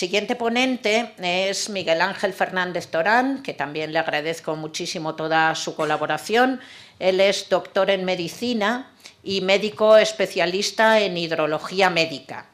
siguiente ponente es Miguel Ángel Fernández Torán, que también le agradezco muchísimo toda su colaboración. Él es doctor en medicina y médico especialista en hidrología médica.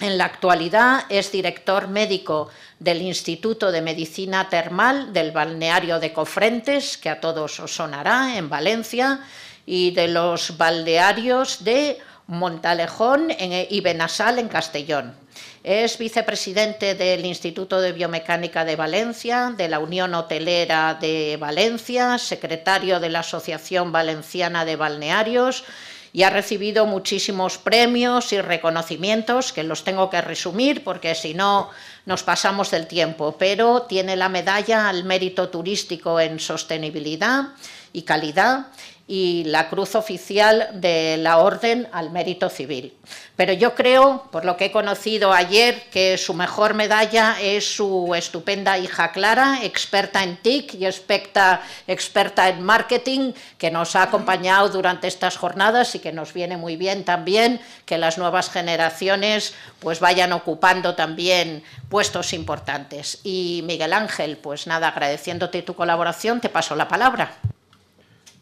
En la actualidad es director médico del Instituto de Medicina Termal del Balneario de Cofrentes, que a todos os sonará, en Valencia, y de los balnearios de Montalejón y Benasal en Castellón. Es vicepresidente del Instituto de Biomecánica de Valencia, de la Unión Hotelera de Valencia, secretario de la Asociación Valenciana de Balnearios y ha recibido muchísimos premios y reconocimientos que los tengo que resumir porque si no nos pasamos del tiempo, pero tiene la medalla al mérito turístico en sostenibilidad y calidad y la cruz oficial de la Orden al Mérito Civil. Pero yo creo, por lo que he conocido ayer, que su mejor medalla es su estupenda hija Clara, experta en TIC y experta, experta en marketing, que nos ha acompañado durante estas jornadas y que nos viene muy bien también que las nuevas generaciones pues vayan ocupando también puestos importantes. Y Miguel Ángel, pues nada, agradeciéndote tu colaboración, te paso la palabra.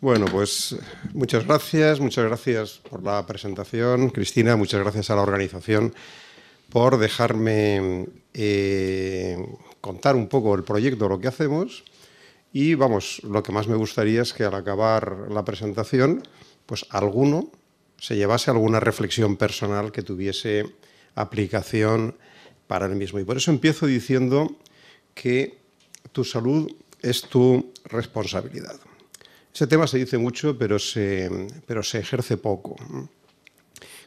Bueno, pues muchas gracias, muchas gracias por la presentación, Cristina, muchas gracias a la organización por dejarme eh, contar un poco el proyecto, lo que hacemos. Y vamos, lo que más me gustaría es que al acabar la presentación, pues alguno se llevase alguna reflexión personal que tuviese aplicación para el mismo. Y por eso empiezo diciendo que tu salud es tu responsabilidad. Ese tema se dice mucho, pero se, pero se ejerce poco.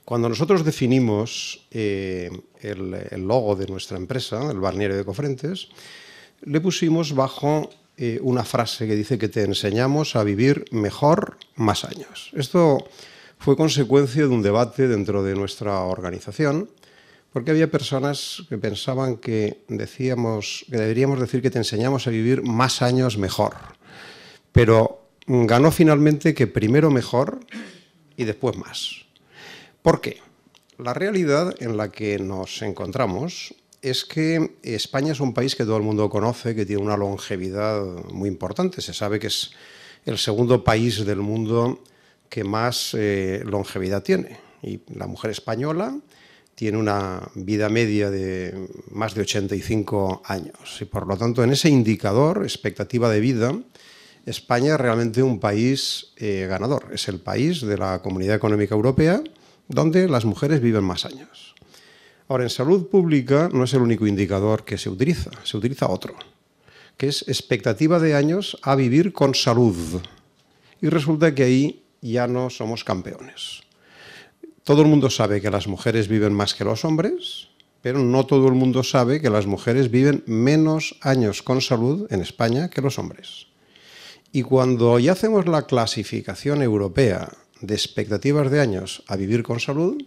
Cuando nosotros definimos eh, el, logo de nuestra empresa, el barnier de Cofrentes, le pusimos bajo eh, una frase que dice que te enseñamos a vivir mejor más años. Esto fue consecuencia de un debate dentro de nuestra organización, porque había personas que pensaban que decíamos que deberíamos decir que te enseñamos a vivir más años mejor. Pero ganó finalmente que primero mejor y después más. ¿Por qué? La realidad en la que nos encontramos es que España es un país que todo el mundo conoce, que tiene una longevidad muy importante. Se sabe que es el segundo país del mundo que más eh, longevidad tiene. Y la mujer española tiene una vida media de más de 85 años. Y por lo tanto, en ese indicador, expectativa de vida, España es realmente un país eh, ganador. Es el país de la Comunidad Económica Europea donde las mujeres viven más años. Ahora, en salud pública no es el único indicador que se utiliza, se utiliza otro, que es expectativa de años a vivir con salud. Y resulta que ahí ya no somos campeones. Todo el mundo sabe que las mujeres viven más que los hombres, pero no todo el mundo sabe que las mujeres viven menos años con salud en España que los hombres. Y cuando ya hacemos la clasificación europea de expectativas de años a vivir con salud,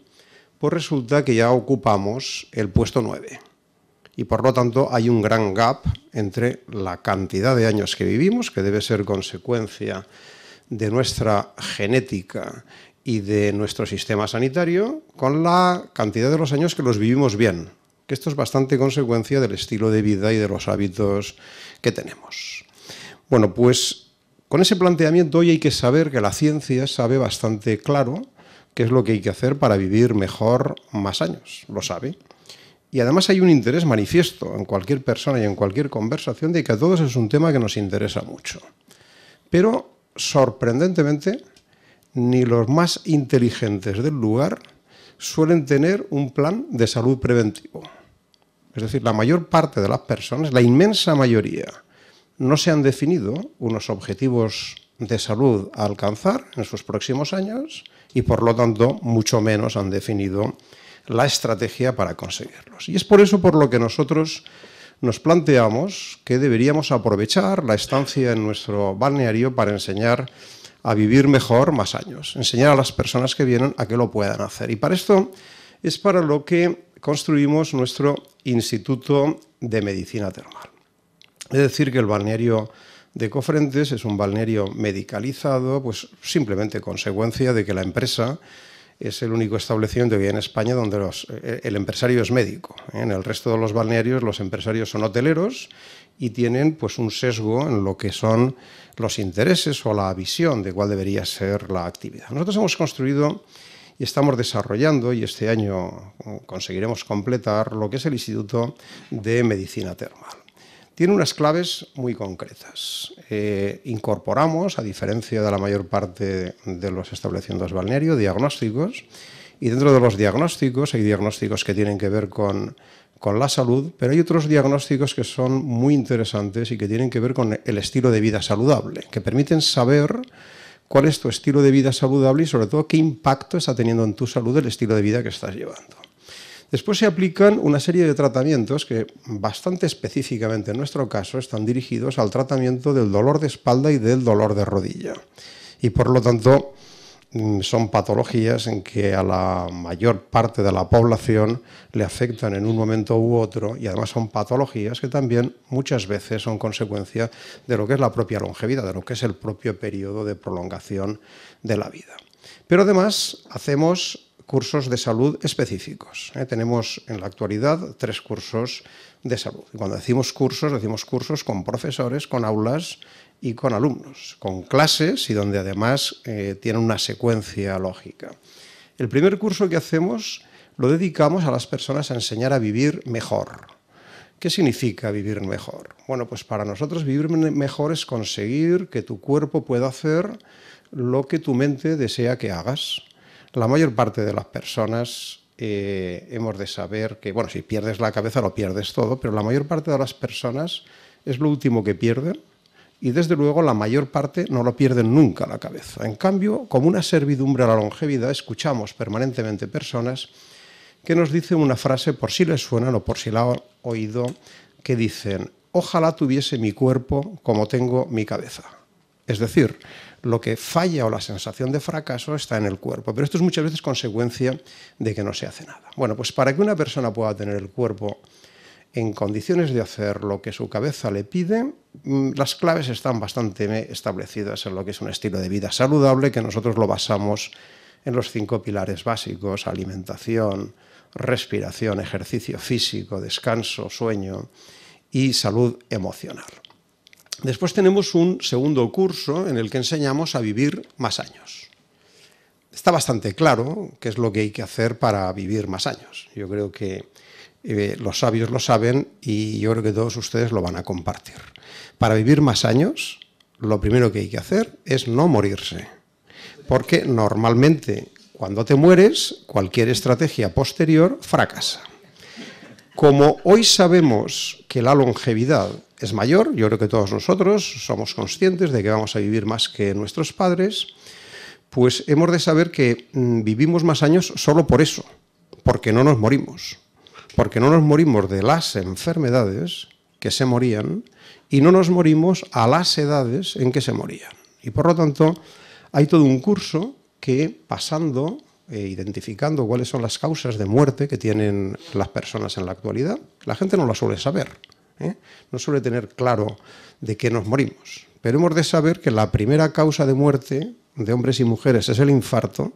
pues resulta que ya ocupamos el puesto 9. Y por lo tanto hay un gran gap entre la cantidad de años que vivimos, que debe ser consecuencia de nuestra genética y de nuestro sistema sanitario, con la cantidad de los años que los vivimos bien, que esto es bastante consecuencia del estilo de vida y de los hábitos que tenemos. Bueno, pues con ese planteamiento hoy hay que saber que la ciencia sabe bastante claro qué es lo que hay que hacer para vivir mejor más años, lo sabe. Y además hay un interés manifiesto en cualquier persona y en cualquier conversación de que a todos es un tema que nos interesa mucho. Pero, sorprendentemente, ni los más inteligentes del lugar suelen tener un plan de salud preventivo. Es decir, la mayor parte de las personas, la inmensa mayoría, no se han definido unos objetivos de salud a alcanzar en sus próximos años y por lo tanto mucho menos han definido la estrategia para conseguirlos. Y es por eso por lo que nosotros nos planteamos que deberíamos aprovechar la estancia en nuestro balneario para enseñar a vivir mejor más años, enseñar a las personas que vienen a que lo puedan hacer. Y para esto es para lo que construimos nuestro Instituto de Medicina Termal. Es decir, que el balneario de Cofrentes es un balneario medicalizado, pues simplemente consecuencia de que la empresa es el único establecimiento que hay en España donde eh, el empresario es médico. En el resto de los balnearios los empresarios son hoteleros y tienen pues un sesgo en lo que son los intereses o la visión de cuál debería ser la actividad. Nosotros hemos construido y estamos desarrollando y este año conseguiremos completar lo que es el Instituto de Medicina Termal tiene unas claves muy concretas. Eh, incorporamos, a diferencia de la mayor parte de los establecimientos balnearios, diagnósticos. Y dentro de los diagnósticos hay diagnósticos que tienen que ver con la salud, pero hay otros diagnósticos que son muy interesantes y que tienen que ver con el estilo de vida saludable, que permiten saber cuál es tu estilo de vida saludable y sobre todo qué impacto está teniendo en tu salud el estilo de vida que estás llevando. Después se aplican una serie de tratamientos que bastante específicamente en nuestro caso están dirigidos al tratamiento del dolor de espalda y del dolor de rodilla. Y por lo tanto mm, son patologías en que a la mayor parte de la población le afectan en un momento u otro y además son patologías que también muchas veces son consecuencia de lo que es la propia longevidad, de lo que es el propio periodo de prolongación de la vida. Pero además hacemos cursos de salud específicos. ¿eh? Tenemos en la actualidad tres cursos de salud. cuando decimos cursos, decimos cursos con profesores, con aulas y con alumnos, con clases y donde además eh, tiene una secuencia lógica. El primer curso que hacemos lo dedicamos a las personas a enseñar a vivir mejor. ¿Qué significa vivir mejor? Bueno, pues para nosotros vivir mejor es conseguir que tu cuerpo pueda hacer lo que tu mente desea que hagas la mayor parte de las personas eh, hemos de saber que, bueno, si pierdes la cabeza lo pierdes todo, pero la mayor parte de las personas es lo último que pierden y desde luego la mayor parte no lo pierden nunca la cabeza. En cambio, como una servidumbre a la longevidad, escuchamos permanentemente personas que nos dicen una frase, por si les suena o por si la han oído, que dicen, ojalá tuviese mi cuerpo como tengo mi cabeza. Es decir, lo que falla o la sensación de fracaso está en el cuerpo, pero esto es muchas veces consecuencia de que no se hace nada. Bueno, pues para que una persona pueda tener el cuerpo en condiciones de hacer lo que su cabeza le pide, mm, las claves están bastante establecidas en lo que es un estilo de vida saludable, que nosotros lo basamos en los cinco pilares básicos, alimentación, respiración, ejercicio físico, descanso, sueño y salud emocional. Después tenemos un segundo curso en el que enseñamos a vivir más años. Está bastante claro qué es lo que hay que hacer para vivir más años. Yo creo que eh, los sabios lo saben y yo creo que todos ustedes lo van a compartir. Para vivir más años, lo primero que hay que hacer es no morirse. Porque normalmente cuando te mueres, cualquier estrategia posterior fracasa. Como hoy sabemos que la longevidad es mayor, yo creo que todos nosotros somos conscientes de que vamos a vivir más que nuestros padres, pues hemos de saber que mm, vivimos más años solo por eso, porque no nos morimos, porque no nos morimos de las enfermedades que se morían y no nos morimos a las edades en que se morían. Y por lo tanto, hay todo un curso que pasando, e identificando cuáles son las causas de muerte que tienen las personas en la actualidad, la gente no las suele saber. ¿eh? no suele tener claro de qué nos morimos. Pero hemos de saber que la primera causa de muerte de hombres y mujeres es el infarto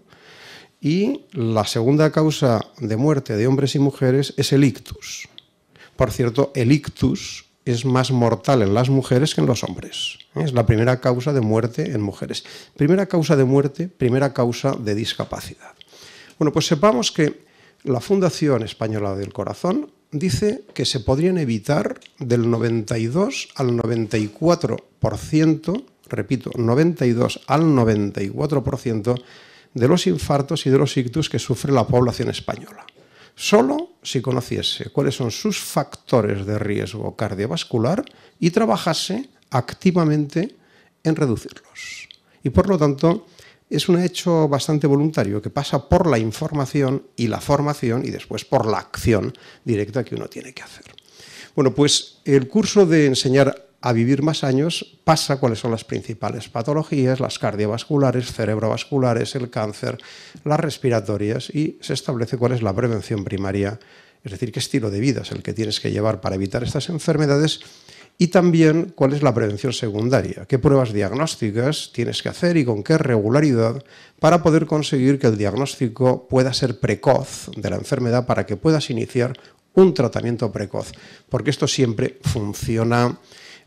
y la segunda causa de muerte de hombres y mujeres es el ictus. Por cierto, el ictus es más mortal en las mujeres que en los hombres. ¿eh? Es la primera causa de muerte en mujeres. Primera causa de muerte, primera causa de discapacidad. Bueno, pues sepamos que la Fundación Española del Corazón dice que se podrían evitar del 92 al 94%, repito, 92 al 94% de los infartos y de los ictus que sufre la población española. Solo si conociese cuáles son sus factores de riesgo cardiovascular y trabajase activamente en reducirlos. Y por lo tanto, es un hecho bastante voluntario que pasa por la información y la formación y después por la acción directa que uno tiene que hacer. Bueno, pues el curso de enseñar a vivir más años pasa cuáles son las principales patologías, las cardiovasculares, cerebrovasculares, el cáncer, las respiratorias y se establece cuál es la prevención primaria, es decir, qué estilo de vida es el que tienes que llevar para evitar estas enfermedades y también cuál es la prevención secundaria, qué pruebas diagnósticas tienes que hacer y con qué regularidad para poder conseguir que el diagnóstico pueda ser precoz de la enfermedad para que puedas iniciar un tratamiento precoz, porque esto siempre funciona,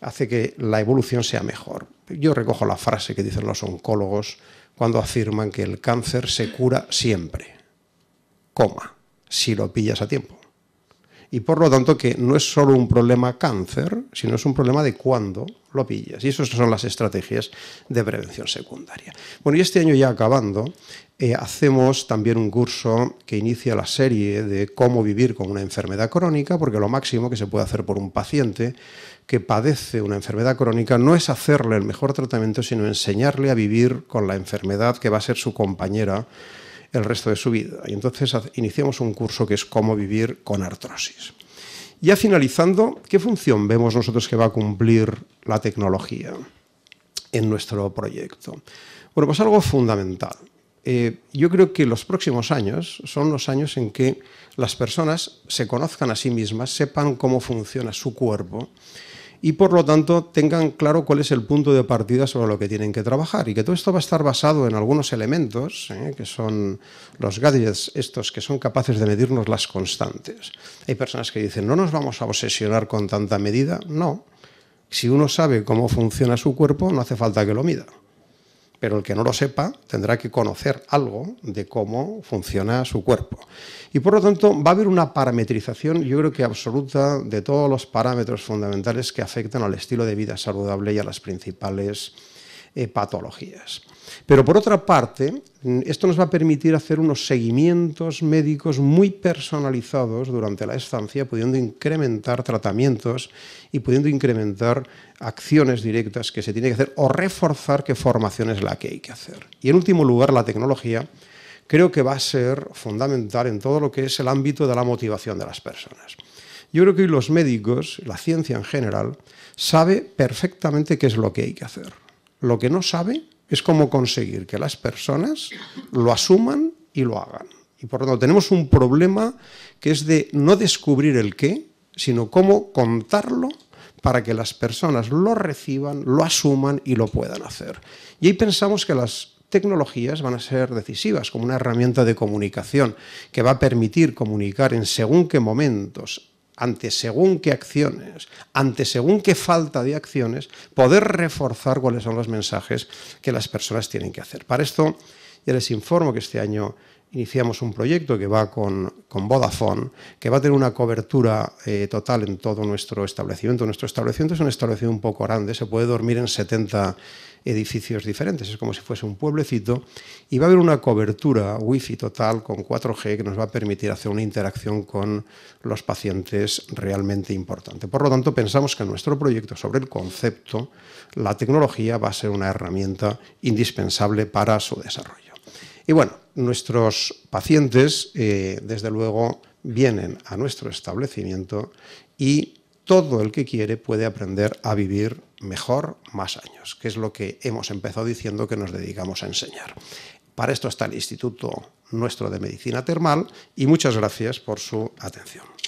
hace que la evolución sea mejor. Yo recojo la frase que dicen los oncólogos cuando afirman que el cáncer se cura siempre, coma, si lo pillas a tiempo y por lo tanto que no es solo un problema cáncer, sino es un problema de cuándo lo pillas. Y esas son las estrategias de prevención secundaria. Bueno, y este año ya acabando, eh, hacemos también un curso que inicia la serie de cómo vivir con una enfermedad crónica, porque lo máximo que se puede hacer por un paciente que padece una enfermedad crónica no es hacerle el mejor tratamiento, sino enseñarle a vivir con la enfermedad que va a ser su compañera el resto de su vida. Y entonces iniciamos un curso que es cómo vivir con artrosis. Ya finalizando, ¿qué función vemos nosotros que va a cumplir la tecnología en nuestro proyecto? Bueno, pues algo fundamental. Eh, yo creo que los próximos años son los años en que las personas se conozcan a sí mismas, sepan cómo funciona su cuerpo y por lo tanto tengan claro cuál es el punto de partida sobre lo que tienen que trabajar y que todo esto va a estar basado en algunos elementos ¿eh? que son los gadgets estos que son capaces de medirnos las constantes. Hay personas que dicen no nos vamos a obsesionar con tanta medida, no. Si uno sabe cómo funciona su cuerpo no hace falta que lo mida pero el que no lo sepa tendrá que conocer algo de cómo funciona su cuerpo. Y por lo tanto va a haber una parametrización, yo creo que absoluta, de todos los parámetros fundamentales que afectan al estilo de vida saludable y a las principales eh, patologías. Pero por otra parte, esto nos va a permitir hacer unos seguimientos médicos muy personalizados durante la estancia, pudiendo incrementar tratamientos y pudiendo incrementar acciones directas que se tiene que hacer o reforzar qué formación es la que hay que hacer. Y en último lugar, la tecnología creo que va a ser fundamental en todo lo que es el ámbito de la motivación de las personas. Yo creo que hoy los médicos, la ciencia en general, sabe perfectamente qué es lo que hay que hacer. Lo que no sabe es cómo conseguir que las personas lo asuman y lo hagan. Y por lo tanto tenemos un problema que es de no descubrir el qué, sino cómo contarlo para que las personas lo reciban, lo asuman y lo puedan hacer. Y ahí pensamos que las tecnologías van a ser decisivas como una herramienta de comunicación que va a permitir comunicar en según qué momentos ante según qué acciones, ante según qué falta de acciones, poder reforzar cuáles son los mensajes que las personas tienen que hacer. Para esto, ya les informo que este año iniciamos un proyecto que va con, Vodafone, que va a tener una cobertura eh, total en todo nuestro establecimiento. Nuestro establecimiento es un establecimiento un poco grande, se puede dormir en 70 edificios diferentes. Es como si fuese un pueblecito y va a haber una cobertura wifi total con 4G que nos va a permitir hacer una interacción con los pacientes realmente importante. Por lo tanto, pensamos que nuestro proyecto sobre el concepto, la tecnología va a ser una herramienta indispensable para su desarrollo. Y bueno, nuestros pacientes, eh, desde luego, vienen a nuestro establecimiento y todo el que quiere puede aprender a vivir mejor más años, que es lo que hemos empezado diciendo que nos dedicamos a enseñar. Para esto está el Instituto Nuestro de Medicina Termal y muchas gracias por su atención.